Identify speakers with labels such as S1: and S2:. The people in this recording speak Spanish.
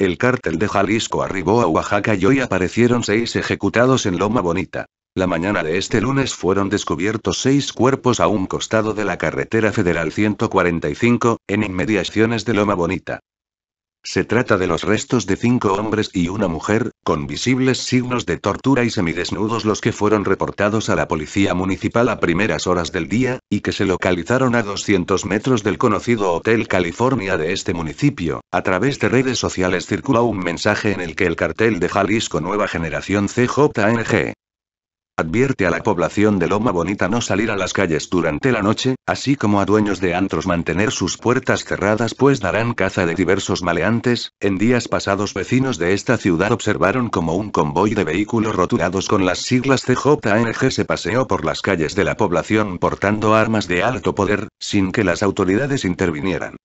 S1: El cártel de Jalisco arribó a Oaxaca y hoy aparecieron seis ejecutados en Loma Bonita. La mañana de este lunes fueron descubiertos seis cuerpos a un costado de la carretera federal 145, en inmediaciones de Loma Bonita. Se trata de los restos de cinco hombres y una mujer, con visibles signos de tortura y semidesnudos los que fueron reportados a la policía municipal a primeras horas del día, y que se localizaron a 200 metros del conocido Hotel California de este municipio. A través de redes sociales circula un mensaje en el que el cartel de Jalisco Nueva Generación CJNG Advierte a la población de Loma Bonita no salir a las calles durante la noche, así como a dueños de antros mantener sus puertas cerradas pues darán caza de diversos maleantes. En días pasados vecinos de esta ciudad observaron como un convoy de vehículos rotulados con las siglas CJNG se paseó por las calles de la población portando armas de alto poder, sin
S2: que las autoridades intervinieran.